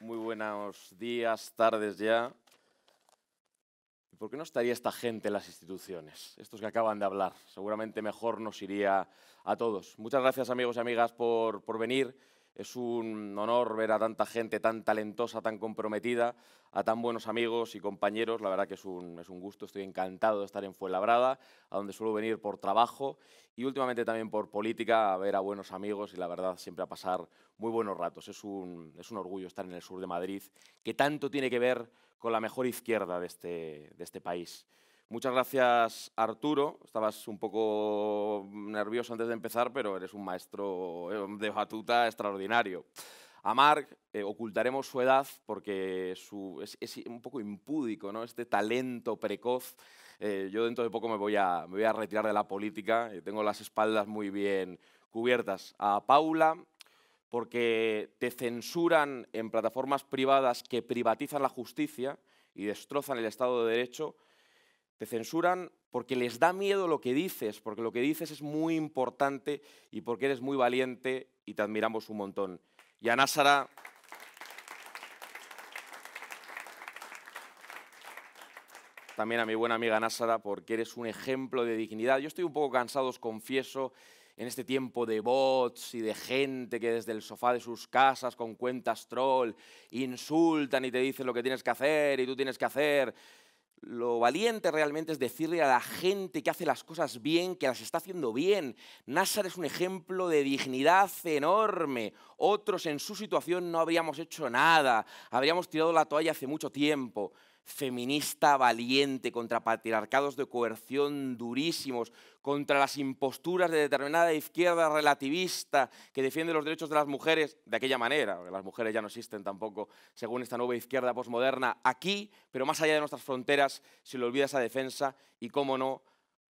Muy buenos días, tardes ya. ¿Por qué no estaría esta gente en las instituciones? Estos que acaban de hablar. Seguramente mejor nos iría a todos. Muchas gracias amigos y amigas por, por venir. Es un honor ver a tanta gente tan talentosa, tan comprometida, a tan buenos amigos y compañeros. La verdad que es un, gusto, estoy encantado de estar en Fuenlabrada, a donde suelo venir por trabajo y últimamente también por política, a ver a buenos amigos y la verdad siempre a pasar muy buenos ratos. Es un, orgullo estar en el sur de Madrid, que tanto tiene que ver con la mejor izquierda de este, de este país. Muchas gracias, Arturo. Estabas un poco nervioso antes de empezar, pero eres un maestro eh, de batuta extraordinario. A Marc eh, ocultaremos su edad porque es, un poco impúdico, ¿no? Este talento precoz. Eh, yo dentro de poco me voy, a, me voy a retirar de la política. y tengo las espaldas muy bien cubiertas. A Paula, porque te censuran en plataformas privadas que privatizan la justicia y destrozan el Estado de Derecho te censuran porque les da miedo lo que dices, porque lo que dices es muy importante y porque eres muy valiente y te admiramos un montón. Y a Násara, también a mi buena amiga Násara, porque eres un ejemplo de dignidad. Yo estoy un poco cansado, os confieso, en este tiempo de bots y de gente que desde el sofá de sus casas con cuentas troll insultan y te dicen lo que tienes que hacer y tú tienes que hacer lo valiente realmente es decirle a la gente que hace las cosas bien, que las está haciendo bien. Nasser es un ejemplo de dignidad enorme. Otros en su situación no habríamos hecho nada, habríamos tirado la toalla hace mucho tiempo. Feminista valiente contra patriarcados de coerción durísimos, contra las imposturas de determinada izquierda relativista que defiende los derechos de las mujeres de aquella manera, porque las mujeres ya no existen tampoco según esta nueva izquierda posmoderna aquí, pero más allá de nuestras fronteras se le olvida esa defensa y, cómo no,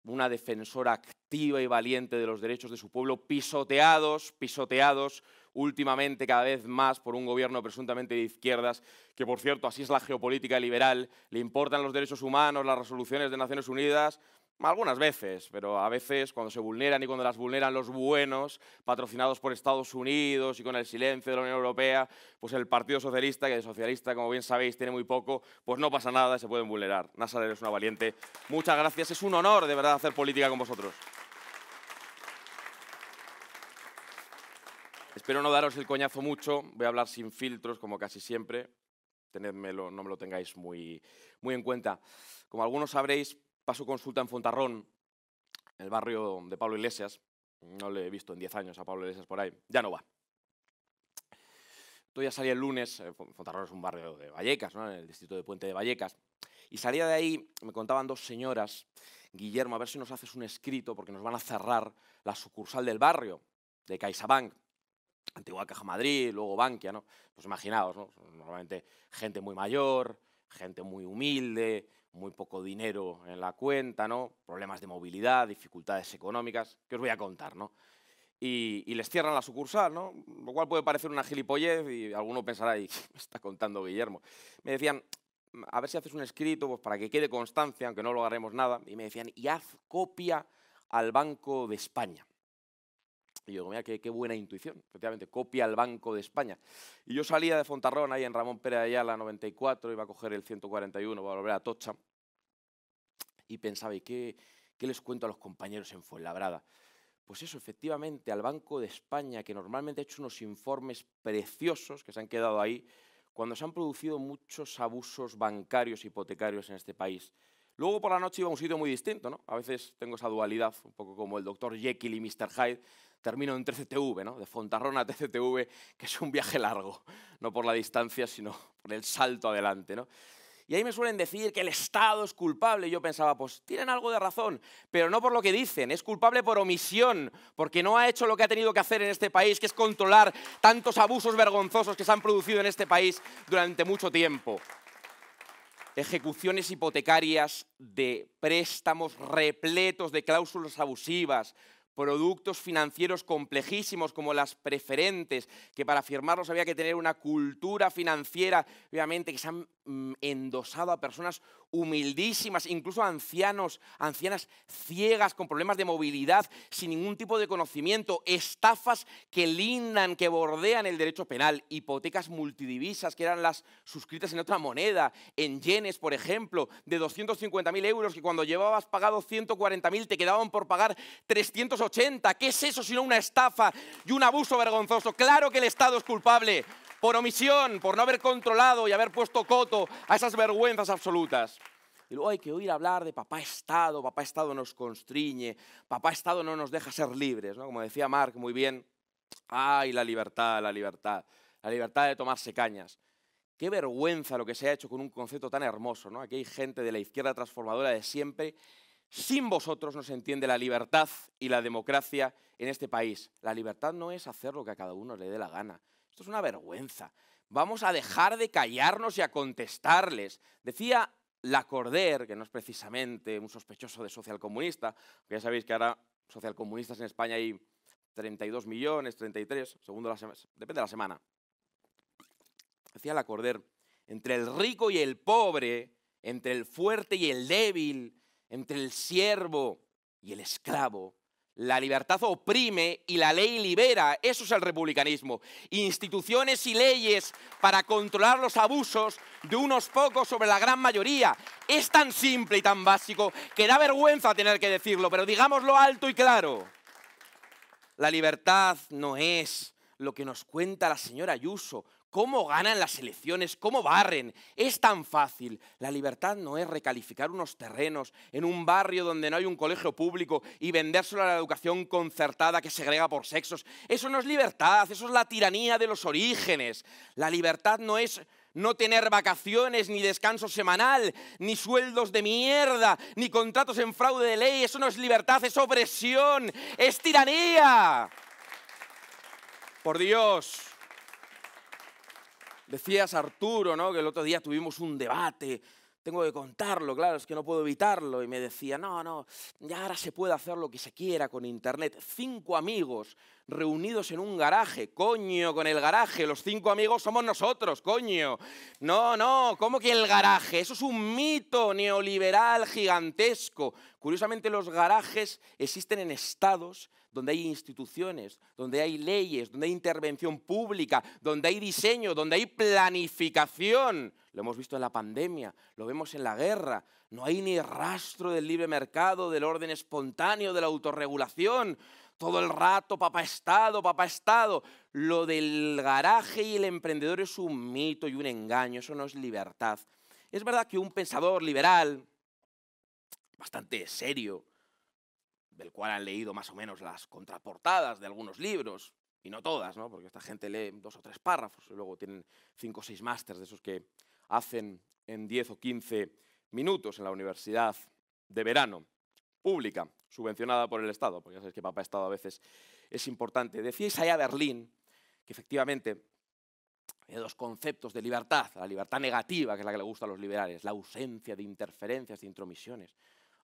una defensora activa y valiente de los derechos de su pueblo, pisoteados, pisoteados últimamente cada vez más por un gobierno presuntamente de izquierdas, que por cierto, así es la geopolítica liberal, le importan los derechos humanos, las resoluciones de Naciones Unidas, algunas veces, pero a veces cuando se vulneran y cuando las vulneran los buenos, patrocinados por Estados Unidos y con el silencio de la Unión Europea, pues el Partido Socialista, que de socialista, como bien sabéis, tiene muy poco, pues no pasa nada, se pueden vulnerar. Nasser, es una valiente. Muchas gracias, es un honor de verdad hacer política con vosotros. Espero no daros el coñazo mucho, voy a hablar sin filtros como casi siempre, Tenedmelo, no me lo tengáis muy, muy en cuenta. Como algunos sabréis, Paso consulta en Fontarrón, el barrio de Pablo Iglesias. No le he visto en 10 años a Pablo Iglesias por ahí. Ya no va. Yo ya salía el lunes, eh, Fontarrón es un barrio de Vallecas, en el distrito de Puente de Vallecas, y salía de ahí, me contaban dos señoras, Guillermo, a ver si nos haces un escrito porque nos van a cerrar la sucursal del barrio, de CaixaBank, antigua Caja Madrid, luego Bankia, ¿no? Pues imaginaos, Normalmente gente muy mayor, gente muy humilde, muy poco dinero en la cuenta, ¿no? Problemas de movilidad, dificultades económicas, que os voy a contar, ¿no? Y, les cierran la sucursal, ¿no? Lo cual puede parecer una gilipollez y alguno pensará, ¿y me está contando Guillermo? Me decían, a ver si haces un escrito pues, para que quede constancia, aunque no lo haremos nada. Y me decían, y haz copia al Banco de España. Y yo digo, mira, qué, qué, buena intuición. Efectivamente, copia al Banco de España. Y yo salía de Fontarrón, ahí en Ramón Pérez allá la 94, iba a coger el 141 a volver a Tocha. Y pensaba, ¿y qué, qué les cuento a los compañeros en Fuenlabrada? Pues eso, efectivamente, al Banco de España, que normalmente ha hecho unos informes preciosos que se han quedado ahí, cuando se han producido muchos abusos bancarios hipotecarios en este país. Luego por la noche iba a un sitio muy distinto, ¿no? A veces tengo esa dualidad, un poco como el doctor Jekyll y Mr. Hyde termino en TCTV, ¿no? de Fontarrón a TCTV, que es un viaje largo, no por la distancia, sino por el salto adelante. ¿no? Y ahí me suelen decir que el Estado es culpable. yo pensaba, pues tienen algo de razón, pero no por lo que dicen. Es culpable por omisión, porque no ha hecho lo que ha tenido que hacer en este país, que es controlar tantos abusos vergonzosos que se han producido en este país durante mucho tiempo. Ejecuciones hipotecarias de préstamos repletos de cláusulas abusivas, productos financieros complejísimos como las preferentes, que para firmarlos había que tener una cultura financiera, obviamente, que se han mm, endosado a personas humildísimas, incluso a ancianos, ancianas ciegas, con problemas de movilidad, sin ningún tipo de conocimiento, estafas que lindan, que bordean el derecho penal, hipotecas multidivisas, que eran las suscritas en otra moneda, en yenes, por ejemplo, de 250.000 euros, que cuando llevabas pagado 140.000 te quedaban por pagar 380. ¿Qué es eso sino una estafa y un abuso vergonzoso? Claro que el Estado es culpable por omisión, por no haber controlado y haber puesto coto a esas vergüenzas absolutas. Y luego hay que oír hablar de papá Estado, papá Estado nos constriñe, papá Estado no nos deja ser libres, ¿no? Como decía Marc muy bien, ay, la libertad, la libertad, la libertad de tomarse cañas. Qué vergüenza lo que se ha hecho con un concepto tan hermoso, ¿no? Aquí hay gente de la izquierda transformadora de siempre sin vosotros no se entiende la libertad y la democracia en este país. La libertad no es hacer lo que a cada uno le dé la gana. Esto es una vergüenza. Vamos a dejar de callarnos y a contestarles. Decía Lacorder, que no es precisamente un sospechoso de socialcomunista, que ya sabéis que ahora socialcomunistas en España hay 32 millones, 33, la depende de la semana. Decía Lacorder, entre el rico y el pobre, entre el fuerte y el débil, entre el siervo y el esclavo. La libertad oprime y la ley libera. Eso es el republicanismo. Instituciones y leyes para controlar los abusos de unos pocos sobre la gran mayoría. Es tan simple y tan básico que da vergüenza tener que decirlo, pero digámoslo alto y claro. La libertad no es lo que nos cuenta la señora Ayuso, cómo ganan las elecciones, cómo barren. Es tan fácil. La libertad no es recalificar unos terrenos en un barrio donde no hay un colegio público y vendérselo a la educación concertada que segrega por sexos. Eso no es libertad, eso es la tiranía de los orígenes. La libertad no es no tener vacaciones, ni descanso semanal, ni sueldos de mierda, ni contratos en fraude de ley. Eso no es libertad, es opresión, es tiranía. Por Dios. Decías Arturo, ¿no? Que el otro día tuvimos un debate. Tengo que contarlo, claro, es que no puedo evitarlo. Y me decía, no, no, ya ahora se puede hacer lo que se quiera con Internet. Cinco amigos reunidos en un garaje. Coño, con el garaje, los cinco amigos somos nosotros, coño. No, no, ¿cómo que el garaje? Eso es un mito neoliberal gigantesco. Curiosamente, los garajes existen en estados donde hay instituciones, donde hay leyes, donde hay intervención pública, donde hay diseño, donde hay planificación. Lo hemos visto en la pandemia, lo vemos en la guerra. No hay ni rastro del libre mercado, del orden espontáneo, de la autorregulación todo el rato, papá Estado, papá Estado. Lo del garaje y el emprendedor es un mito y un engaño, eso no es libertad. Es verdad que un pensador liberal, bastante serio, del cual han leído más o menos las contraportadas de algunos libros, y no todas, porque esta gente lee dos o tres párrafos y luego tienen cinco o seis másters de esos que hacen en 10 o 15 minutos en la universidad de verano pública, subvencionada por el Estado, porque ya sabéis que papá Estado a veces es importante. allá a Berlín que efectivamente hay dos conceptos de libertad, la libertad negativa, que es la que le gusta a los liberales, la ausencia de interferencias, de intromisiones.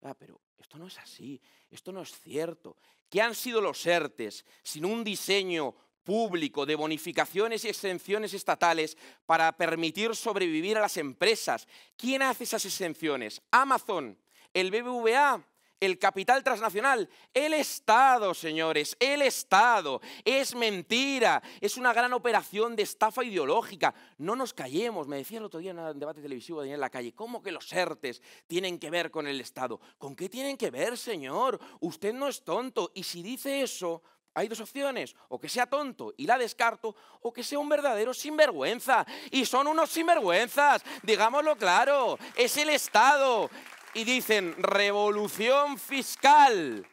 Ah, pero esto no es así, esto no es cierto. ¿Qué han sido los ERTES sin un diseño público de bonificaciones y exenciones estatales para permitir sobrevivir a las empresas? ¿Quién hace esas exenciones? Amazon, el BBVA, el capital transnacional, el Estado, señores, el Estado. Es mentira, es una gran operación de estafa ideológica. No nos callemos, me decía el otro día en un debate televisivo de en la calle, ¿cómo que los ERTES tienen que ver con el Estado? ¿Con qué tienen que ver, señor? Usted no es tonto y si dice eso... Hay dos opciones, o que sea tonto y la descarto, o que sea un verdadero sinvergüenza. Y son unos sinvergüenzas, digámoslo claro, es el Estado y dicen revolución fiscal.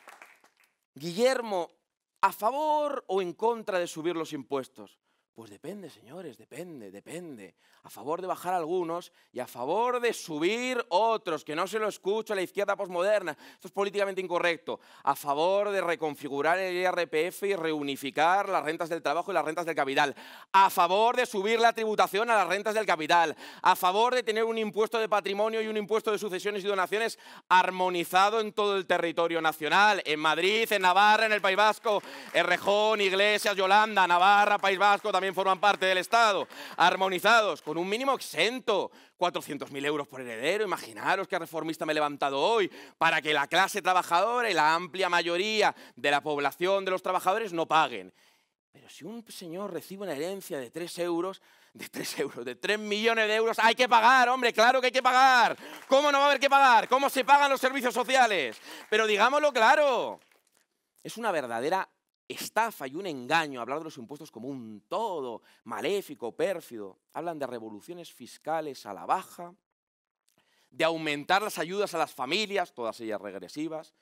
Guillermo, ¿a favor o en contra de subir los impuestos? Pues depende, señores, depende, depende. A favor de bajar algunos y a favor de subir otros, que no se lo escucho a la izquierda posmoderna. Esto es políticamente incorrecto. A favor de reconfigurar el IRPF y reunificar las rentas del trabajo y las rentas del capital. A favor de subir la tributación a las rentas del capital. A favor de tener un impuesto de patrimonio y un impuesto de sucesiones y donaciones armonizado en todo el territorio nacional. En Madrid, en Navarra, en el País Vasco, en Rejón, Iglesias, Yolanda, Navarra, País Vasco, también también forman parte del Estado, armonizados, con un mínimo exento, 400.000 euros por heredero, imaginaros qué reformista me he levantado hoy, para que la clase trabajadora y la amplia mayoría de la población de los trabajadores no paguen. Pero si un señor recibe una herencia de 3 euros, de 3 euros, de 3 millones de euros, hay que pagar, hombre, claro que hay que pagar. ¿Cómo no va a haber que pagar? ¿Cómo se pagan los servicios sociales? Pero digámoslo claro, es una verdadera estafa y un engaño, hablar de los impuestos como un todo maléfico, pérfido. Hablan de revoluciones fiscales a la baja, de aumentar las ayudas a las familias, todas ellas regresivas,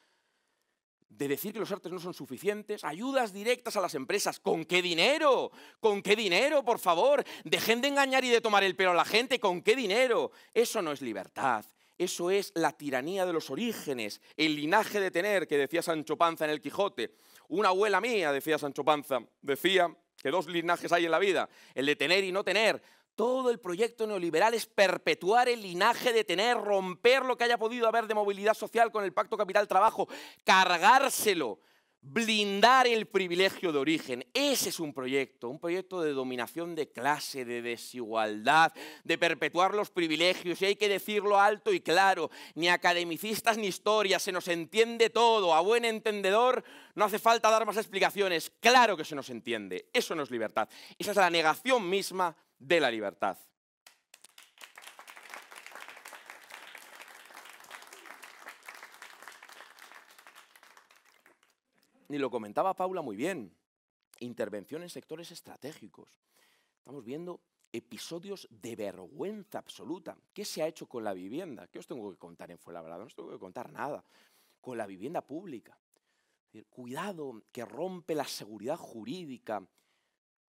de decir que los artes no son suficientes, ayudas directas a las empresas. ¿Con qué dinero? ¿Con qué dinero, por favor? Dejen de engañar y de tomar el pelo a la gente. ¿Con qué dinero? Eso no es libertad. Eso es la tiranía de los orígenes, el linaje de tener, que decía Sancho Panza en el Quijote. Una abuela mía, decía Sancho Panza, decía que dos linajes hay en la vida, el de tener y no tener. Todo el proyecto neoliberal es perpetuar el linaje de tener, romper lo que haya podido haber de movilidad social con el pacto capital-trabajo, cargárselo blindar el privilegio de origen. Ese es un proyecto, un proyecto de dominación de clase, de desigualdad, de perpetuar los privilegios. Y hay que decirlo alto y claro, ni academicistas ni historias, se nos entiende todo. A buen entendedor no hace falta dar más explicaciones. Claro que se nos entiende. Eso no es libertad. Esa es la negación misma de la libertad. y lo comentaba Paula muy bien, intervención en sectores estratégicos. Estamos viendo episodios de vergüenza absoluta. ¿Qué se ha hecho con la vivienda? ¿Qué os tengo que contar en Fuenlabrada? No os tengo que contar nada. Con la vivienda pública. Cuidado, que rompe la seguridad jurídica.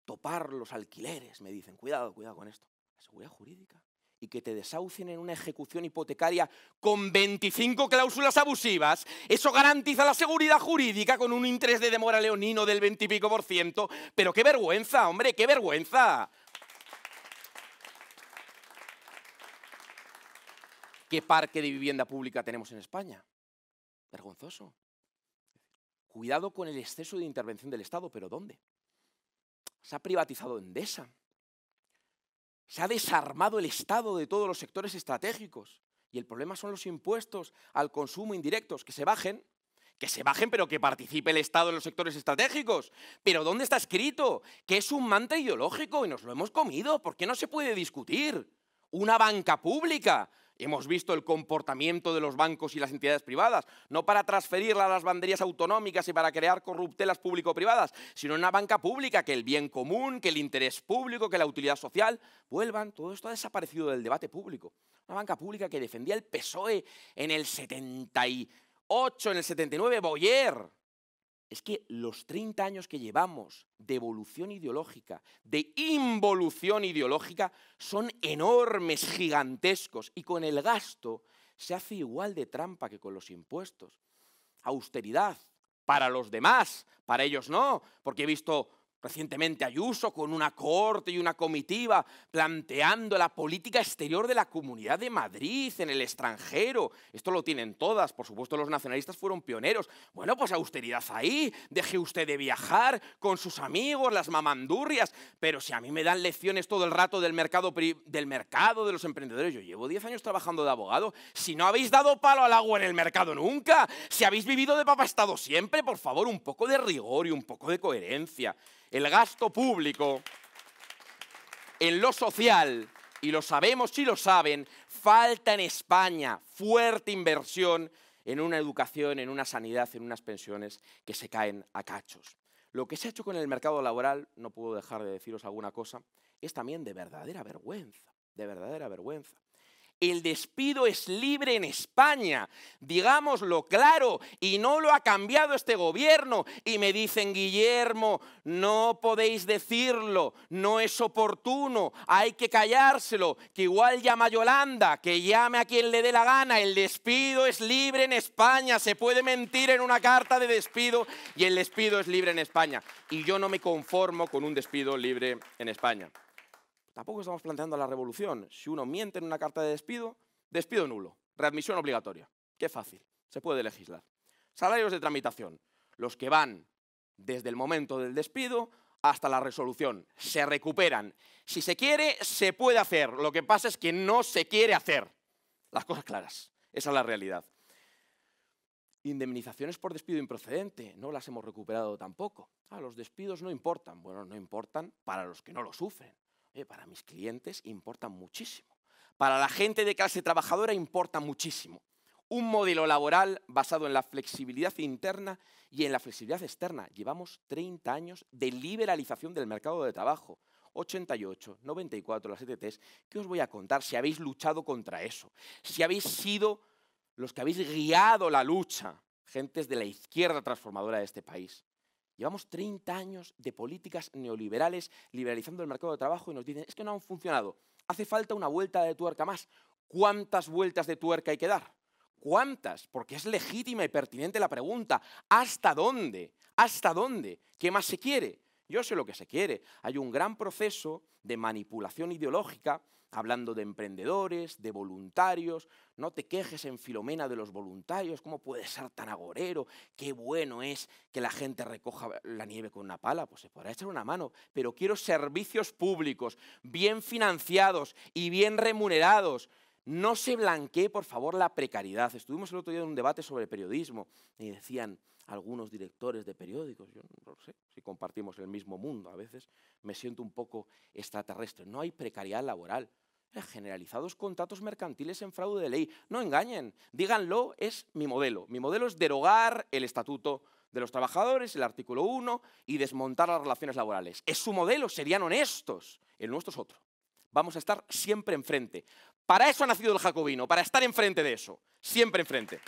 Topar los alquileres, me dicen. Cuidado, cuidado con esto. La seguridad jurídica y que te desahucien en una ejecución hipotecaria con 25 cláusulas abusivas, eso garantiza la seguridad jurídica con un interés de demora leonino del 20 y pico por ciento. Pero qué vergüenza, hombre, qué vergüenza. ¿Qué parque de vivienda pública tenemos en España? Vergonzoso. Cuidado con el exceso de intervención del Estado, pero ¿dónde? Se ha privatizado Endesa. Se ha desarmado el Estado de todos los sectores estratégicos. Y el problema son los impuestos al consumo indirectos, que se bajen, que se bajen, pero que participe el Estado en los sectores estratégicos. Pero ¿dónde está escrito? Que es un mantra ideológico y nos lo hemos comido. ¿Por qué no se puede discutir? Una banca pública, Hemos visto el comportamiento de los bancos y las entidades privadas, no para transferirla a las banderías autonómicas y para crear corruptelas público-privadas, sino una banca pública, que el bien común, que el interés público, que la utilidad social vuelvan. Todo esto ha desaparecido del debate público. Una banca pública que defendía el PSOE en el 78, en el 79, Boyer es que los 30 años que llevamos de evolución ideológica, de involución ideológica, son enormes, gigantescos, y con el gasto se hace igual de trampa que con los impuestos. Austeridad para los demás, para ellos no, porque he visto Recientemente Ayuso, con una corte y una comitiva, planteando la política exterior de la Comunidad de Madrid en el extranjero. Esto lo tienen todas, por supuesto los nacionalistas fueron pioneros. Bueno, pues austeridad ahí, deje usted de viajar con sus amigos, las mamandurrias, pero si a mí me dan lecciones todo el rato del mercado, del mercado de los emprendedores, yo llevo 10 años trabajando de abogado, si no habéis dado palo al agua en el mercado nunca, si habéis vivido de papastado estado siempre, por favor, un poco de rigor y un poco de coherencia. El gasto público en lo social, y lo sabemos y lo saben, falta en España fuerte inversión en una educación, en una sanidad, en unas pensiones que se caen a cachos. Lo que se ha hecho con el mercado laboral, no puedo dejar de deciros alguna cosa, es también de verdadera vergüenza, de verdadera vergüenza el despido es libre en España. Digámoslo claro, y no lo ha cambiado este gobierno. Y me dicen, Guillermo, no podéis decirlo, no es oportuno, hay que callárselo, que igual llama Yolanda, que llame a quien le dé la gana. El despido es libre en España, se puede mentir en una carta de despido y el despido es libre en España. Y yo no me conformo con un despido libre en España. Tampoco estamos planteando la revolución. Si uno miente en una carta de despido, despido nulo, readmisión obligatoria. Qué fácil, se puede legislar. Salarios de tramitación, los que van desde el momento del despido hasta la resolución, se recuperan. Si se quiere, se puede hacer. Lo que pasa es que no se quiere hacer. Las cosas claras, esa es la realidad. Indemnizaciones por despido improcedente, no las hemos recuperado tampoco. Ah, los despidos no importan. Bueno, no importan para los que no lo sufren para mis clientes importa muchísimo. Para la gente de clase trabajadora importa muchísimo. Un modelo laboral basado en la flexibilidad interna y en la flexibilidad externa. Llevamos 30 años de liberalización del mercado de trabajo. 88, 94, las ETTs. ¿Qué os voy a contar si habéis luchado contra eso? Si habéis sido los que habéis guiado la lucha, gentes de la izquierda transformadora de este país. Llevamos 30 años de políticas neoliberales liberalizando el mercado de trabajo y nos dicen, es que no han funcionado, hace falta una vuelta de tuerca más. ¿Cuántas vueltas de tuerca hay que dar? ¿Cuántas? Porque es legítima y pertinente la pregunta. ¿Hasta dónde? ¿Hasta dónde? ¿Qué más se quiere? Yo sé lo que se quiere. Hay un gran proceso de manipulación ideológica hablando de emprendedores, de voluntarios. No te quejes en Filomena de los voluntarios, cómo puede ser tan agorero, qué bueno es que la gente recoja la nieve con una pala, pues se podrá echar una mano, pero quiero servicios públicos, bien financiados y bien remunerados. No se blanquee, por favor, la precariedad. Estuvimos el otro día en un debate sobre periodismo y decían algunos directores de periódicos, yo no sé si compartimos el mismo mundo, a veces me siento un poco extraterrestre. No hay precariedad laboral generalizados contratos mercantiles en fraude de ley. No engañen, díganlo, es mi modelo. Mi modelo es derogar el Estatuto de los Trabajadores, el artículo 1, y desmontar las relaciones laborales. Es su modelo, serían honestos. El nuestro es otro. Vamos a estar siempre enfrente. Para eso ha nacido el jacobino, para estar enfrente de eso, siempre enfrente.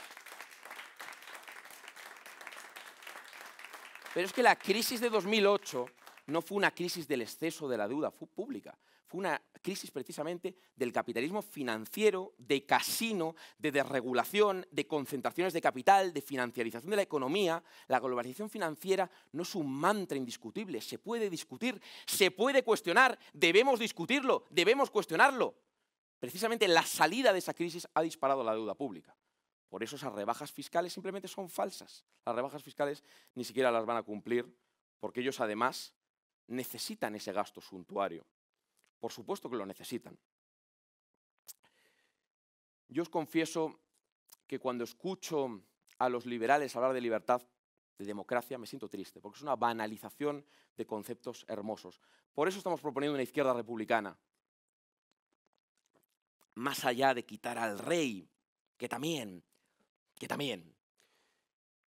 Pero es que la crisis de 2008 no fue una crisis del exceso de la deuda pública, una crisis precisamente del capitalismo financiero, de casino, de desregulación, de concentraciones de capital, de financiarización de la economía. La globalización financiera no es un mantra indiscutible, se puede discutir, se puede cuestionar, debemos discutirlo, debemos cuestionarlo. Precisamente la salida de esa crisis ha disparado la deuda pública. Por eso esas rebajas fiscales simplemente son falsas. Las rebajas fiscales ni siquiera las van a cumplir porque ellos además necesitan ese gasto suntuario. Por supuesto que lo necesitan. Yo os confieso que cuando escucho a los liberales hablar de libertad, de democracia, me siento triste, porque es una banalización de conceptos hermosos. Por eso estamos proponiendo una izquierda republicana, más allá de quitar al rey, que también, que también.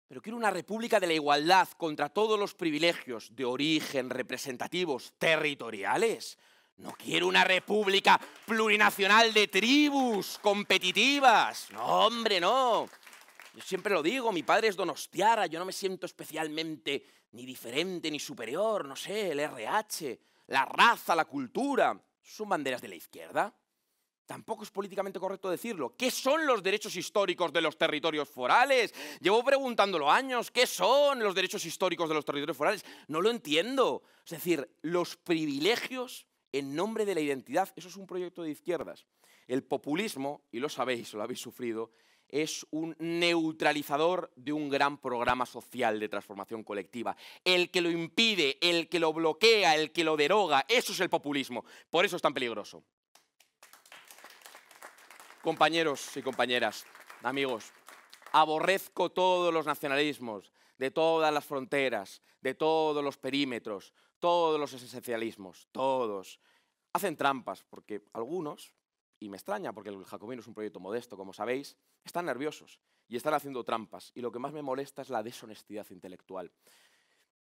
Pero quiero una república de la igualdad contra todos los privilegios de origen, representativos, territoriales, no quiero una república plurinacional de tribus competitivas. No, hombre, no. Yo siempre lo digo, mi padre es donostiara, yo no me siento especialmente ni diferente ni superior, no sé, el RH, la raza, la cultura. Son banderas de la izquierda. Tampoco es políticamente correcto decirlo. ¿Qué son los derechos históricos de los territorios forales? Llevo preguntándolo años. ¿Qué son los derechos históricos de los territorios forales? No lo entiendo. Es decir, los privilegios en nombre de la identidad. Eso es un proyecto de izquierdas. El populismo, y lo sabéis, lo habéis sufrido, es un neutralizador de un gran programa social de transformación colectiva. El que lo impide, el que lo bloquea, el que lo deroga, eso es el populismo. Por eso es tan peligroso. Compañeros y compañeras, amigos, aborrezco todos los nacionalismos, de todas las fronteras, de todos los perímetros todos los esencialismos, todos, hacen trampas, porque algunos, y me extraña porque el Jacobino es un proyecto modesto, como sabéis, están nerviosos y están haciendo trampas. Y lo que más me molesta es la deshonestidad intelectual.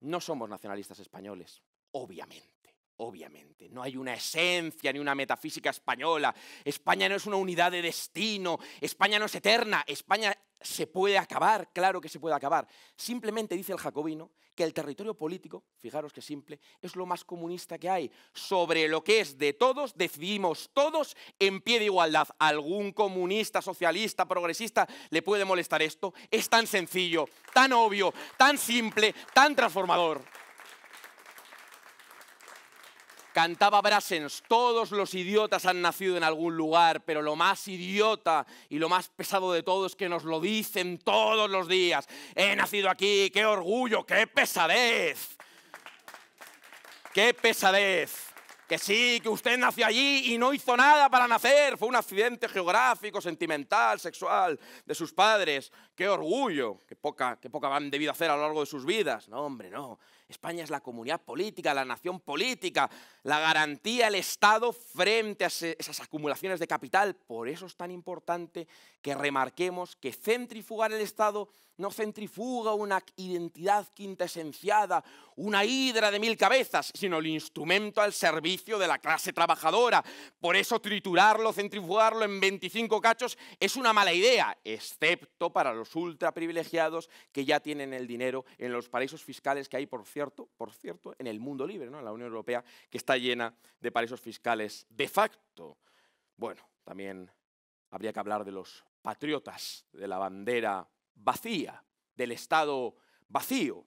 No somos nacionalistas españoles, obviamente, obviamente. No hay una esencia ni una metafísica española. España no es una unidad de destino. España no es eterna. España se puede acabar, claro que se puede acabar. Simplemente dice el jacobino que el territorio político, fijaros que simple, es lo más comunista que hay. Sobre lo que es de todos, decidimos todos en pie de igualdad. Algún comunista, socialista, progresista le puede molestar esto. Es tan sencillo, tan obvio, tan simple, tan transformador. Cantaba Brasens, todos los idiotas han nacido en algún lugar, pero lo más idiota y lo más pesado de todos es que nos lo dicen todos los días. He nacido aquí, qué orgullo, qué pesadez. Qué pesadez. Que sí, que usted nació allí y no hizo nada para nacer. Fue un accidente geográfico, sentimental, sexual de sus padres. Qué orgullo. Qué poca, qué poca han debido hacer a lo largo de sus vidas. No, hombre, no. España es la comunidad política, la nación política, la garantía, del Estado frente a esas acumulaciones de capital. Por eso es tan importante que remarquemos que centrifugar el Estado no centrifuga una identidad quintesenciada, una hidra de mil cabezas, sino el instrumento al servicio de la clase trabajadora. Por eso triturarlo, centrifugarlo en 25 cachos es una mala idea, excepto para los ultra privilegiados que ya tienen el dinero en los paraísos fiscales que hay por por cierto, en el mundo libre, ¿no? en la Unión Europea, que está llena de paraísos fiscales de facto. Bueno, también habría que hablar de los patriotas, de la bandera vacía, del Estado vacío.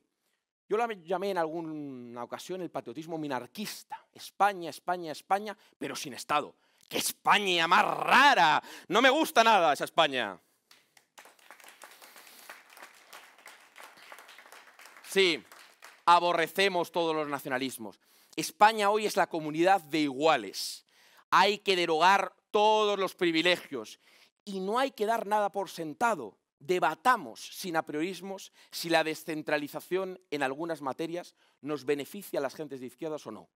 Yo la llamé en alguna ocasión el patriotismo minarquista. España, España, España, pero sin Estado. ¡Qué España más rara! No me gusta nada esa España. Sí, aborrecemos todos los nacionalismos. España hoy es la comunidad de iguales. Hay que derogar todos los privilegios y no hay que dar nada por sentado. Debatamos sin apriorismos si la descentralización en algunas materias nos beneficia a las gentes de izquierdas o no.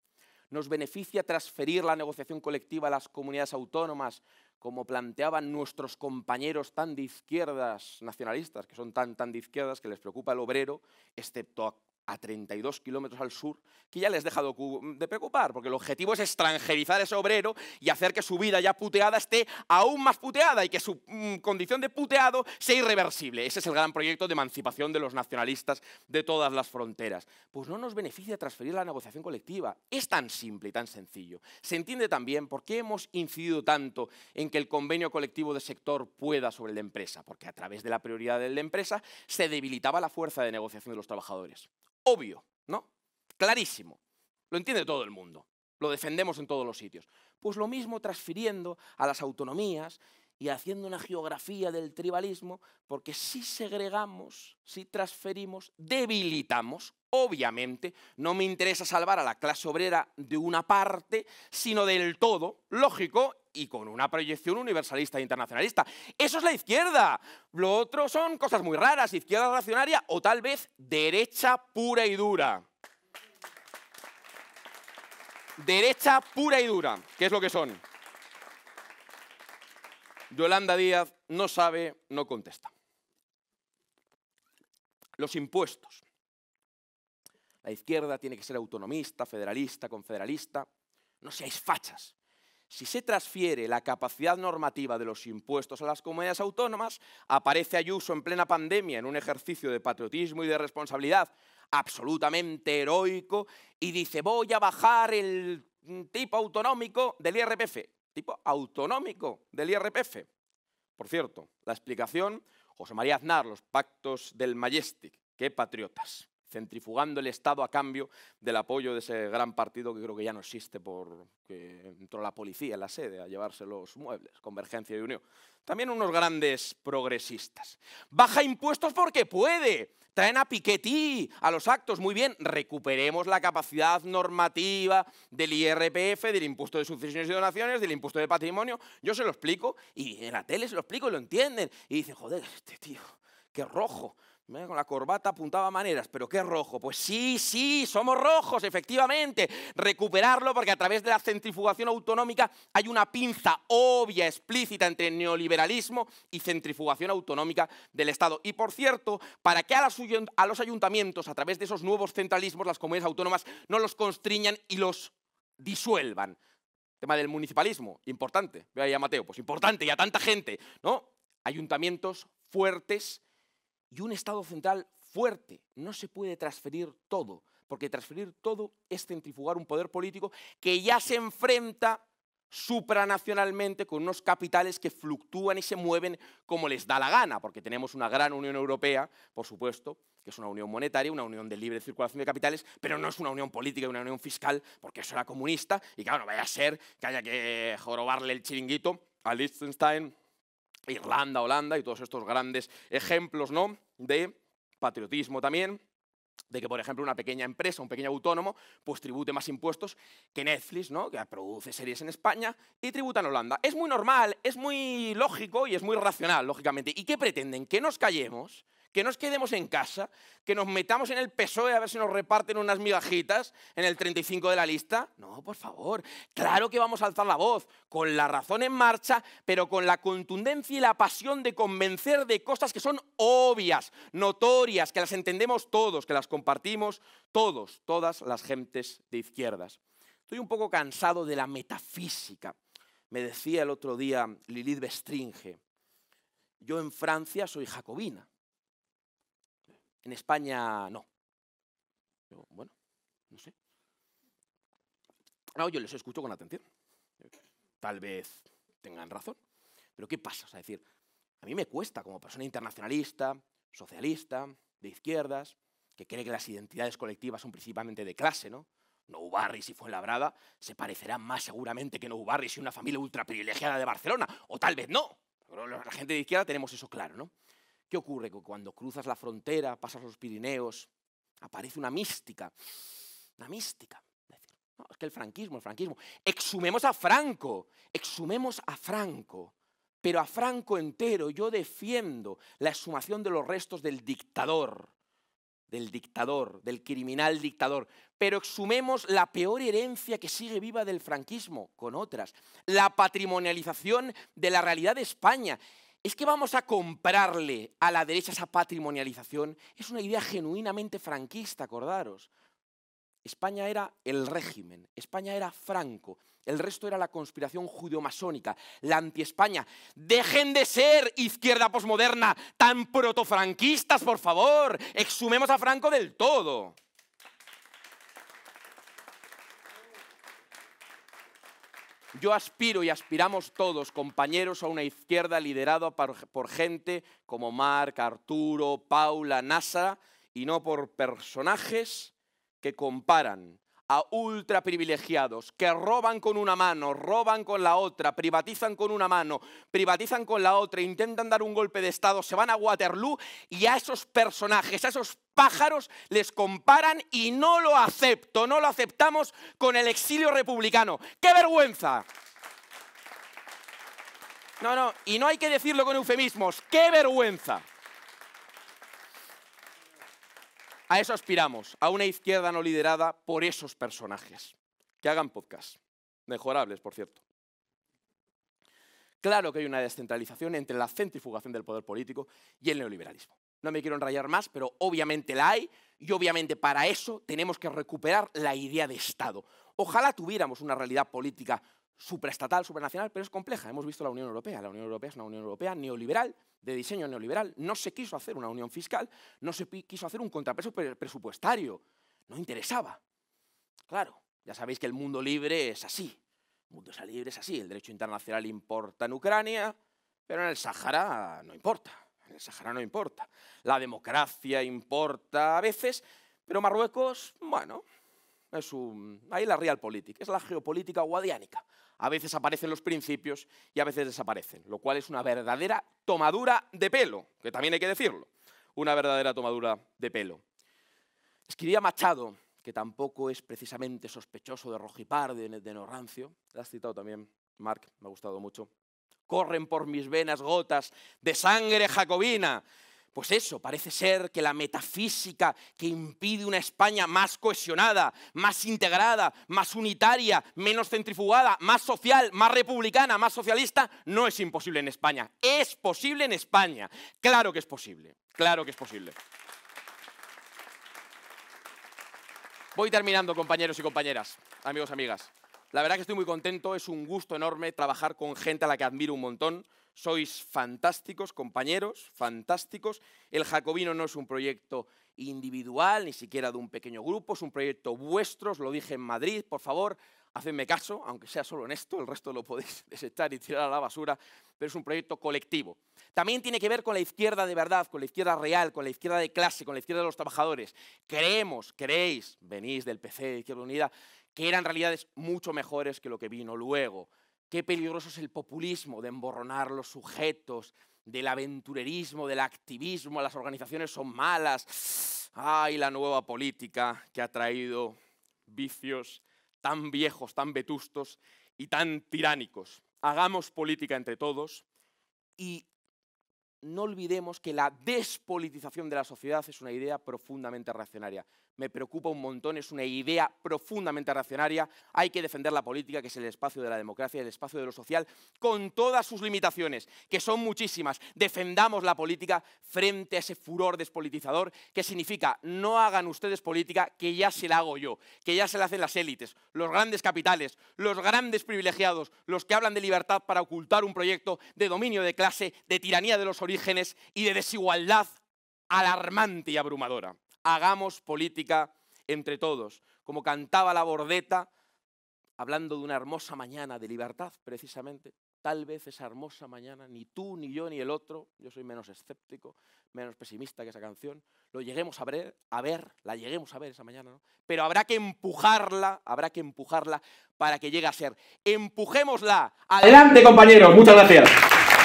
Nos beneficia transferir la negociación colectiva a las comunidades autónomas, como planteaban nuestros compañeros tan de izquierdas nacionalistas, que son tan, tan de izquierdas que les preocupa el obrero, excepto a 32 kilómetros al sur, que ya les dejado mm, de preocupar, porque el objetivo es extranjerizar a ese obrero y hacer que su vida ya puteada esté aún más puteada y que su mm, condición de puteado sea irreversible. Ese es el gran proyecto de emancipación de los nacionalistas de todas las fronteras. Pues no nos beneficia transferir la negociación colectiva. Es tan simple y tan sencillo. Se entiende también por qué hemos incidido tanto en que el convenio colectivo de sector pueda sobre la empresa, porque a través de la prioridad de la empresa se debilitaba la fuerza de negociación de los trabajadores obvio, ¿no? Clarísimo. Lo entiende todo el mundo. Lo defendemos en todos los sitios. Pues lo mismo transfiriendo a las autonomías y haciendo una geografía del tribalismo, porque si segregamos, si transferimos, debilitamos, obviamente, no me interesa salvar a la clase obrera de una parte, sino del todo, lógico, y con una proyección universalista e internacionalista. Eso es la izquierda. Lo otro son cosas muy raras, izquierda racionaria o tal vez derecha pura y dura. derecha pura y dura, ¿qué es lo que son. Yolanda Díaz no sabe, no contesta. Los impuestos. La izquierda tiene que ser autonomista, federalista, confederalista. No seáis fachas. Si se transfiere la capacidad normativa de los impuestos a las comunidades autónomas, aparece Ayuso en plena pandemia en un ejercicio de patriotismo y de responsabilidad absolutamente heroico y dice voy a bajar el tipo autonómico del IRPF tipo autonómico del IRPF. Por cierto, la explicación, José María Aznar, los pactos del Majestic, qué patriotas centrifugando el Estado a cambio del apoyo de ese gran partido que creo que ya no existe porque entró la policía en la sede a llevarse los muebles, Convergencia y Unión. También unos grandes progresistas. Baja impuestos porque puede. Traen a Piquetí a los actos. Muy bien, recuperemos la capacidad normativa del IRPF, del impuesto de sucesiones y donaciones, del impuesto de patrimonio. Yo se lo explico y en la tele se lo explico y lo entienden. Y dicen, joder, este tío, qué rojo. Con la corbata apuntaba maneras, pero qué rojo. Pues sí, sí, somos rojos, efectivamente. Recuperarlo porque a través de la centrifugación autonómica hay una pinza obvia, explícita entre neoliberalismo y centrifugación autonómica del Estado. Y por cierto, para que a, los ayuntamientos, a través de esos nuevos centralismos, las comunidades autónomas no los constriñan y los disuelvan. Tema del municipalismo, importante. Ve ahí a Mateo, pues importante, y a tanta gente, ¿no? Ayuntamientos fuertes, y un Estado central fuerte. No se puede transferir todo, porque transferir todo es centrifugar un poder político que ya se enfrenta supranacionalmente con unos capitales que fluctúan y se mueven como les da la gana, porque tenemos una gran Unión Europea, por supuesto, que es una unión monetaria, una unión de libre circulación de capitales, pero no es una unión política, una unión fiscal, porque eso era comunista, y claro, no vaya a ser que haya que jorobarle el chiringuito a Liechtenstein Irlanda, Holanda y todos estos grandes ejemplos ¿no? de patriotismo también de que, por ejemplo, una pequeña empresa, un pequeño autónomo, pues tribute más impuestos que Netflix, ¿no? que produce series en España y tributa en Holanda. Es muy normal, es muy lógico y es muy racional, lógicamente. ¿Y qué pretenden? Que nos callemos, que nos quedemos en casa, que nos metamos en el PSOE a ver si nos reparten unas migajitas en el 35 de la lista. No, por favor, claro que vamos a alzar la voz, con la razón en marcha, pero con la contundencia y la pasión de convencer de cosas que son obvias, notorias, que las entendemos todos, que las compartimos todos, todas las gentes de izquierdas. Estoy un poco cansado de la metafísica. Me decía el otro día Lilith Bestringe, yo en Francia soy jacobina, en España no. bueno, no sé. Ahora, yo les escucho con atención. Tal vez tengan razón. Pero ¿qué pasa? O decir, a mí me cuesta como persona internacionalista, socialista, de izquierdas, que cree que las identidades colectivas son principalmente de clase, ¿no? No fue y labrada, se parecerá más seguramente que No Ubarri si una familia ultraprivilegiada de Barcelona, o tal vez no. Pero la gente de izquierda tenemos eso claro, ¿no? ¿Qué ocurre? Que cuando cruzas la frontera, pasas los Pirineos, aparece una mística, una mística. es que el franquismo, el franquismo. Exhumemos a Franco, exhumemos a Franco. Pero a Franco entero yo defiendo la exhumación de los restos del dictador, del dictador, del criminal dictador. Pero exhumemos la peor herencia que sigue viva del franquismo, con otras, la patrimonialización de la realidad de España es que vamos a comprarle a la derecha esa patrimonialización, es una idea genuinamente franquista, acordaros. España era el régimen, España era Franco, el resto era la conspiración judeomasónica, la anti-España. Dejen de ser izquierda posmoderna, tan protofranquistas, por favor. Exhumemos a Franco del todo. Yo aspiro y aspiramos todos, compañeros, a una izquierda liderada por, gente como Marc, Arturo, Paula, Nasa, y no por personajes que comparan a ultraprivilegiados, que roban con una mano, roban con la otra, privatizan con una mano, privatizan con la otra, intentan dar un golpe de Estado, se van a Waterloo y a esos personajes, a esos pájaros, les comparan y no lo acepto, no lo aceptamos con el exilio republicano. ¡Qué vergüenza! No, no, y no hay que decirlo con eufemismos, ¡qué vergüenza! A eso aspiramos, a una izquierda no liderada por esos personajes, que hagan podcast, mejorables, por cierto. Claro que hay una descentralización entre la centrifugación del poder político y el neoliberalismo no me quiero enrayar más, pero obviamente la hay y obviamente para eso tenemos que recuperar la idea de Estado. Ojalá tuviéramos una realidad política supraestatal, supranacional, pero es compleja. Hemos visto la Unión Europea. La Unión Europea es una Unión Europea neoliberal, de diseño neoliberal. No se quiso hacer una unión fiscal, no se quiso hacer un contrapeso presupuestario. No interesaba. Claro, ya sabéis que el mundo libre es así. El mundo libre es así. El derecho internacional importa en Ucrania, pero en el Sahara no importa el Sahara no importa. La democracia importa a veces, pero Marruecos, bueno, es un, ahí la política, es la geopolítica guadiánica. A veces aparecen los principios y a veces desaparecen, lo cual es una verdadera tomadura de pelo, que también hay que decirlo, una verdadera tomadura de pelo. Escribía Machado, que tampoco es precisamente sospechoso de Rojipar, de, Norrancio, lo has citado también, Marc, me ha gustado mucho, corren por mis venas gotas de sangre jacobina. Pues eso, parece ser que la metafísica que impide una España más cohesionada, más integrada, más unitaria, menos centrifugada, más social, más republicana, más socialista, no es imposible en España. Es posible en España. Claro que es posible. Claro que es posible. Voy terminando, compañeros y compañeras, amigos, amigas. La verdad que estoy muy contento, es un gusto enorme trabajar con gente a la que admiro un montón. Sois fantásticos, compañeros, fantásticos. El Jacobino no es un proyecto individual, ni siquiera de un pequeño grupo, es un proyecto vuestro, os lo dije en Madrid, por favor, hacedme caso, aunque sea solo en esto, el resto lo podéis desechar y tirar a la basura, pero es un proyecto colectivo. También tiene que ver con la izquierda de verdad, con la izquierda real, con la izquierda de clase, con la izquierda de los trabajadores. Creemos, creéis, venís del PC de Izquierda Unida, que eran realidades mucho mejores que lo que vino luego. Qué peligroso es el populismo de emborronar los sujetos, del aventurerismo, del activismo, las organizaciones son malas. ¡Ay, la nueva política que ha traído vicios tan viejos, tan vetustos y tan tiránicos! Hagamos política entre todos y no olvidemos que la despolitización de la sociedad es una idea profundamente reaccionaria. Me preocupa un montón, es una idea profundamente racionaria. Hay que defender la política, que es el espacio de la democracia, el espacio de lo social, con todas sus limitaciones, que son muchísimas. Defendamos la política frente a ese furor despolitizador, que significa no hagan ustedes política, que ya se la hago yo, que ya se la hacen las élites, los grandes capitales, los grandes privilegiados, los que hablan de libertad para ocultar un proyecto de dominio de clase, de tiranía de los orígenes y de desigualdad alarmante y abrumadora. Hagamos política entre todos, como cantaba la bordeta, hablando de una hermosa mañana de libertad, precisamente. Tal vez esa hermosa mañana, ni tú, ni yo, ni el otro, yo soy menos escéptico, menos pesimista que esa canción, lo lleguemos a ver, a ver la lleguemos a ver esa mañana, Pero habrá que empujarla, habrá que empujarla para que llegue a ser. Empujémosla. Adelante, compañeros, muchas gracias.